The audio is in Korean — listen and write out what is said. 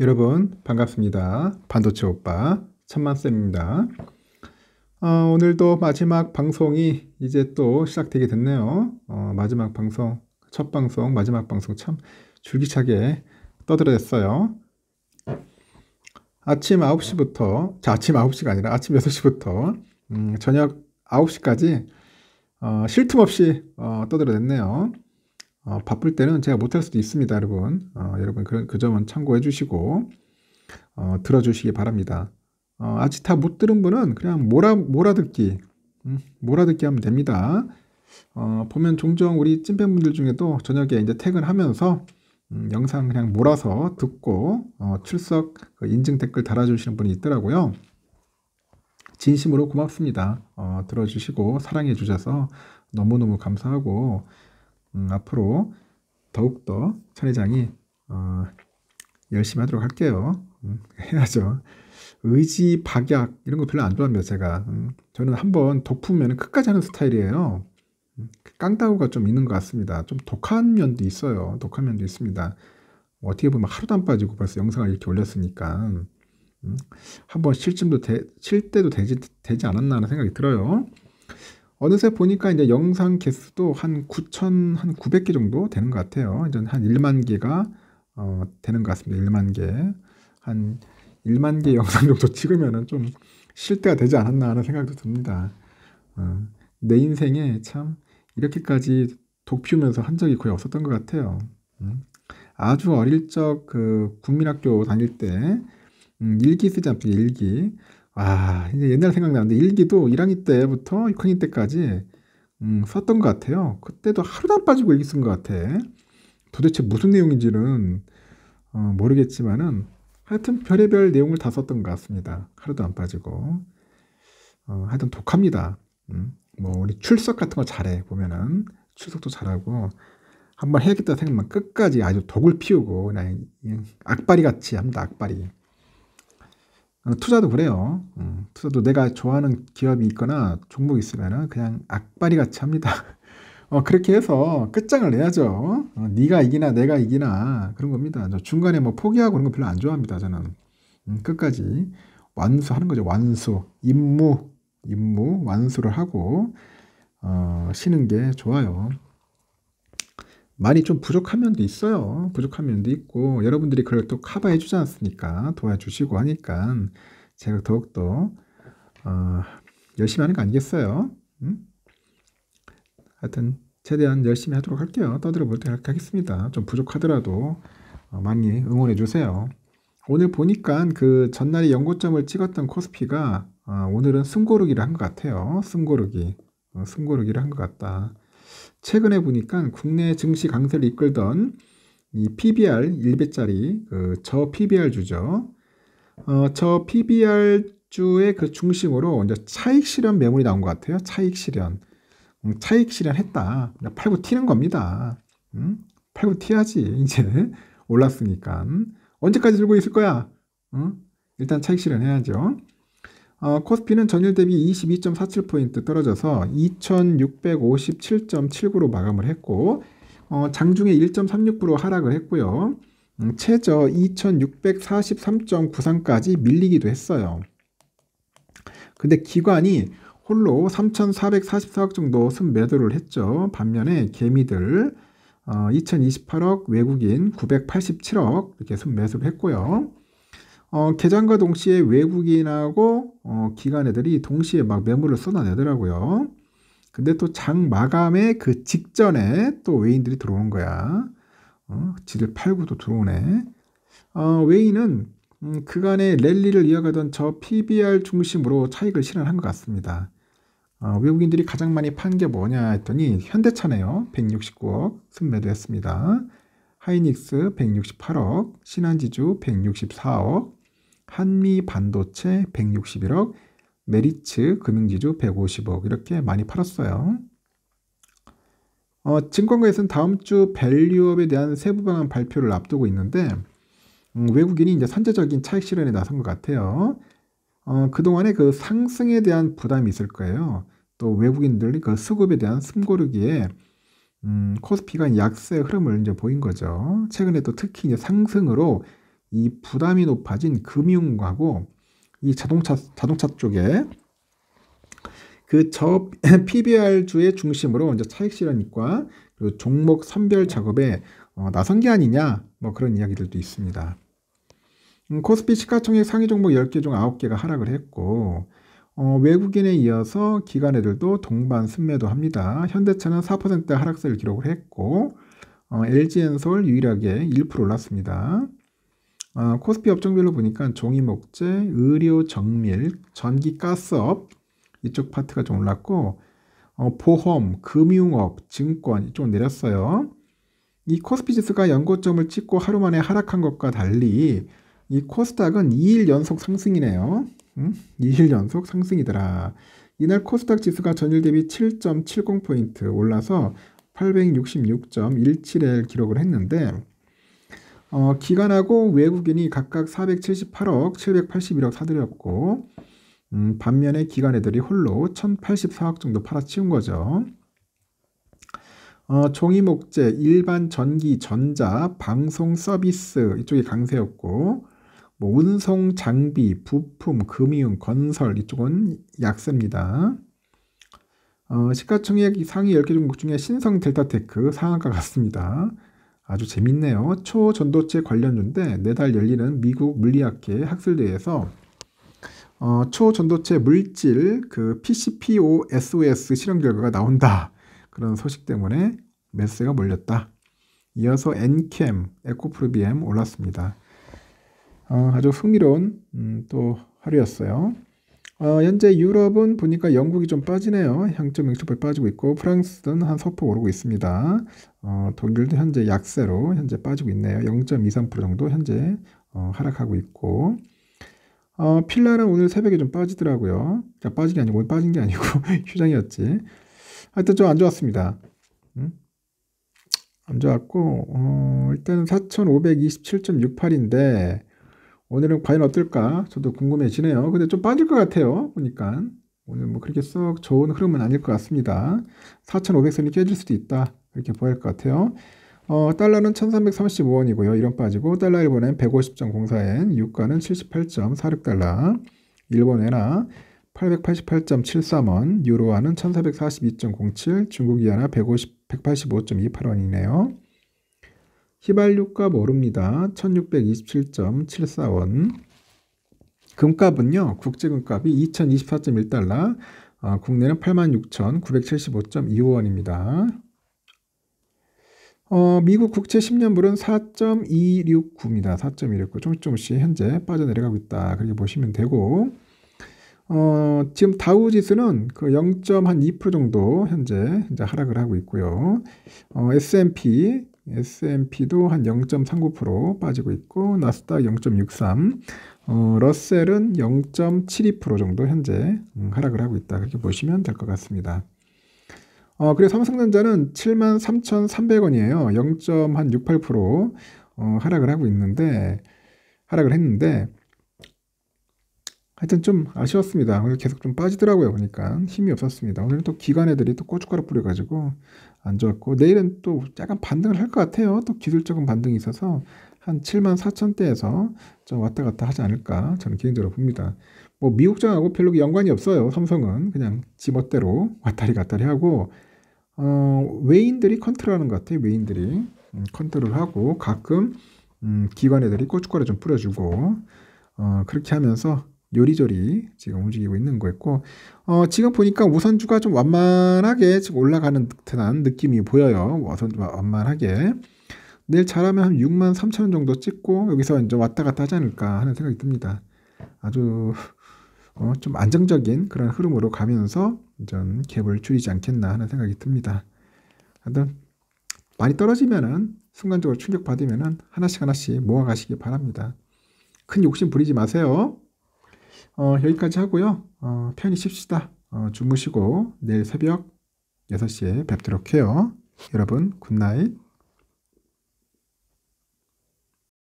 여러분 반갑습니다. 반도체 오빠 천만쌤입니다. 어, 오늘도 마지막 방송이 이제 또 시작되게 됐네요. 어, 마지막 방송, 첫 방송, 마지막 방송 참 줄기차게 떠들어댔어요. 아침 9시부터, 자, 아침 9시가 아니라 아침 6시부터 음, 저녁 9시까지 어, 쉴틈 없이 어, 떠들어댔네요. 어, 바쁠 때는 제가 못할 수도 있습니다, 여러분. 어, 여러분 그, 그 점은 참고해 주시고 어, 들어주시기 바랍니다. 어, 아직 다 못 들은 분은 그냥 몰아 몰아듣기 음, 몰아듣기 하면 됩니다. 어, 보면 종종 우리 찐팬분들 중에도 저녁에 이제 퇴근하면서 음, 영상 그냥 몰아서 듣고 어, 출석 그 인증 댓글 달아주시는 분이 있더라고요. 진심으로 고맙습니다. 들어주시고 사랑해 주셔서 너무너무 감사하고 음, 앞으로 더욱더 천회장이 어, 열심히 하도록 할게요. 음, 해야죠. 의지, 박약 이런 거 별로 안 좋아합니다. 제가 음, 저는 한번 덮으면 끝까지 하는 스타일이에요. 음, 그 깡다구가 좀 있는 것 같습니다. 좀 독한 면도 있어요. 독한 면도 있습니다. 뭐 어떻게 보면 하루도 안 빠지고 벌써 영상을 이렇게 올렸으니까 음, 한번 실쯤도 될 때도 되지, 되지 않았나 하는 생각이 들어요. 어느새 보니까 이제 영상 개수도 한 9천 한 900개 정도 되는 것 같아요. 이제 한 1만 개가 어, 되는 것 같습니다. 1만 개. 한 1만 개 영상 정도 찍으면은 좀쉴 때가 되지 않았나 하는 생각도 듭니다. 어, 내 인생에 참 이렇게까지 독 피우면서 한 적이 거의 없었던 것 같아요. 음, 아주 어릴 적 그 국민학교 다닐 때 음, 일기 쓰지 않습니까? 일기. 아, 이제 옛날 생각나는데 일기도 1학년 때부터 6학년 때까지 음, 썼던 것 같아요. 그때도 하루도 안 빠지고 일기 쓴 것 같아. 도대체 무슨 내용인지는 어, 모르겠지만은 하여튼 별의별 내용을 다 썼던 것 같습니다. 하루도 안 빠지고. 어, 하여튼 독합니다. 음, 뭐 우리 출석 같은 거 잘해 보면은 출석도 잘하고 한번 해야겠다 생각만 끝까지 아주 독을 피우고 그냥, 악바리 같이 합니다. 악바리. 어, 투자도 그래요. 음, 투자도 내가 좋아하는 기업이 있거나 종목이 있으면 그냥 악바리 같이 합니다. 어, 그렇게 해서 끝장을 내야죠. 어, 네가 이기나 내가 이기나 그런 겁니다. 중간에 뭐 포기하고 그런 거 별로 안 좋아합니다. 저는 음, 끝까지 완수하는 거죠. 완수, 임무, 임무 완수를 하고 어, 쉬는 게 좋아요. 많이 좀 부족한 면도 있어요. 부족한 면도 있고 여러분들이 그걸 또 커버해 주지 않습니까? 도와주시고 하니까 제가 더욱더 어, 열심히 하는 거 아니겠어요? 음? 하여튼 최대한 열심히 하도록 할게요. 떠들어 볼 때 하겠습니다. 좀 부족하더라도 어, 많이 응원해 주세요. 오늘 보니까 그 전날에 연고점을 찍었던 코스피가 어, 오늘은 숨고르기를 한 것 같아요. 숨고르기. 숨고르기를 어, 한것 같다. 최근에 보니까 국내 증시 강세를 이끌던 이 PBR 1배짜리 그저 PBR 주죠. 어, 저 PBR 주의 그 중심으로 이제 차익 실현 매물이 나온 것 같아요. 차익 실현. 음, 차익 실현 했다. 팔고 튀는 겁니다. 음? 팔고 튀야지. 이제는 올랐으니까. 음, 언제까지 들고 있을 거야? 음? 일단 차익 실현 해야죠. 어, 코스피는 전일 대비 22.47포인트 떨어져서 2657.79로 마감을 했고 어, 장중에 1.36% 하락을 했고요. 음, 최저 2643.93까지 밀리기도 했어요. 근데 기관이 홀로 3,444억 정도 순매도를 했죠. 반면에 개미들 어, 2028억 외국인 987억 이렇게 순매수를 했고요. 어, 개장과 동시에 외국인하고 어, 기관애들이 동시에 막 매물을 쏟아내더라고요. 근데 또 장 마감의 그 직전에 또 외인들이 들어오는 거야. 어, 지들 팔고 또 들어오네. 어, 외인은 음, 그간의 랠리를 이어가던 저 PBR 중심으로 차익을 실현한 것 같습니다. 어, 외국인들이 가장 많이 판 게 뭐냐 했더니 현대차네요. 169억 순매도했습니다. 하이닉스 168억, 신한지주 164억, 한미 반도체 161억, 메리츠 금융지주 150억 이렇게 많이 팔았어요. 어, 증권가에서는 다음 주 밸류업에 대한 세부 방안 발표를 앞두고 있는데 음, 외국인이 이제 선제적인 차익 실현에 나선 것 같아요. 어, 그동안에 그 상승에 대한 부담이 있을 거예요. 또 외국인들이 그 수급에 대한 숨고르기에 음, 코스피가 약세 흐름을 이제 보인 거죠. 최근에 또 특히 이제 상승으로 이 부담이 높아진 금융과고이 자동차 자동차 쪽에 그 저 PBR 주의 중심으로 이제 차익 실현과 그리고 종목 선별 작업에 어, 나선 게 아니냐 뭐 그런 이야기들도 있습니다. 음, 코스피 시가총액 상위 종목 10개 중 9개가 하락을 했고 어, 외국인에 이어서 기관애들도 동반 순매도 합니다. 현대차는 4% 하락세를 기록을 했고 어, LG엔솔 유일하게 1% 올랐습니다. 아, 코스피 업종별로 보니까 종이목재, 의료, 정밀, 전기, 가스업 이쪽 파트가 좀 올랐고 어, 보험, 금융업, 증권 이쪽 내렸어요. 이 코스피 지수가 연고점을 찍고 하루 만에 하락한 것과 달리 이 코스닥은 2일 연속 상승이네요. 음? 2일 연속 상승이더라. 이날 코스닥 지수가 전일 대비 7.70포인트 올라서 866.17을 기록을 했는데 어, 기관하고 외국인이 각각 478억, 781억 사들였고 음, 반면에 기관 애들이 홀로 1084억 정도 팔아치운 거죠. 어, 종이 목재, 일반 전기, 전자, 방송 서비스 이쪽이 강세였고 뭐 운송 장비, 부품, 금융, 건설 이쪽은 약세입니다. 어, 시가총액 상위 10개 종목 중에 신성 델타테크 상한가 같습니다. 아주 재밌네요. 초전도체 관련주인데 내달 네 열리는 미국 물리학계 학술대회에서 어, 초전도체 물질 그 PCPOSOS 실험 결과가 나온다. 그런 소식 때문에 매스가 몰렸다. 이어서 엔캠, 에코프로비엠 올랐습니다. 어, 아주 흥미로운 음, 또 하루였어요. 어, 현재 유럽은 보니까 영국이 좀 빠지네요. 0.6% 빠지고 있고 프랑스는 한서포 오르고 있습니다. 어, 독일도 현재 약세로 현재 빠지고 있네요. 0.23% 정도 현재 어, 하락하고 있고 어, 필라는 오늘 새벽에 좀 빠지더라고요. 그 빠진 게 아니고 오늘 빠진 게 아니고 휴장이었지. 하여튼 좀 안 좋았습니다. 음? 안 좋았고 어, 일단은 4,527.68인데 오늘은 과연 어떨까 저도 궁금해지네요. 근데 좀 빠질 것 같아요. 보니까 오늘 뭐 그렇게 썩 좋은 흐름은 아닐 것 같습니다. 4,500선이 깨질 수도 있다. 이렇게 보일 것 같아요. 어, 달러는 1335원이고요. 이런 빠지고 달러 일본엔 150.04엔, 유가는 78.46달러, 일본에나 888.73원, 유로화는 1442.07, 중국이하나 185.28원이네요. 휘발유값 오릅니다. 1627.74원. 금값은요. 국제금값이 2024.1달러, 어, 국내는 86,975.25원입니다. 어, 미국 국채 10년물은 4.269입니다. 4.269. 조금씩 현재 빠져내려가고 있다. 그렇게 보시면 되고, 어, 지금 다우 지수는 그0.2% 정도 현재 이제 하락을 하고 있고요. 어, S&P S&P도 한 0.39% 빠지고 있고 나스닥 0.63, 어, 러셀은 0.72% 정도 현재 음, 하락을 하고 있다. 그렇게 보시면 될 것 같습니다. 어, 그리고 삼성전자는 73,300원이에요. 0.68% 어, 하락을 하고 있는데 하락을 했는데 하여튼 좀 아쉬웠습니다. 오늘 계속 좀 빠지더라고요. 보니까 힘이 없었습니다. 오늘 또 기관 애들이 또 고춧가루 뿌려가지고 안 좋았고 내일은 또 약간 반등을 할 것 같아요. 또 기술적인 반등이 있어서 한 7만 4천대에서 좀 왔다 갔다 하지 않을까 저는 개인적으로 봅니다. 뭐 미국장하고 별로 연관이 없어요. 삼성은 그냥 지멋대로 왔다리 갔다리 하고 어, 외인들이 컨트롤하는 것 같아요. 외인들이 음, 컨트롤하고 가끔 음, 기관 애들이 고춧가루 좀 뿌려주고 어, 그렇게 하면서 요리조리 지금 움직이고 있는 거였고 어, 지금 보니까 우선주가 좀 완만하게 지금 올라가는 듯한 느낌이 보여요. 우선주가 완만하게 내일 잘하면 한 6만 3천 원 정도 찍고 여기서 이제 왔다 갔다 하지 않을까 하는 생각이 듭니다. 아주 어, 좀 안정적인 그런 흐름으로 가면서 전 갭을 줄이지 않겠나 하는 생각이 듭니다. 하여튼 많이 떨어지면은 순간적으로 충격받으면은 하나씩 하나씩 모아가시기 바랍니다. 큰 욕심 부리지 마세요. 어, 여기까지 하고요. 어, 편히 쉽시다. 어, 주무시고 내일 새벽 6시에 뵙도록 해요. 여러분 굿나잇.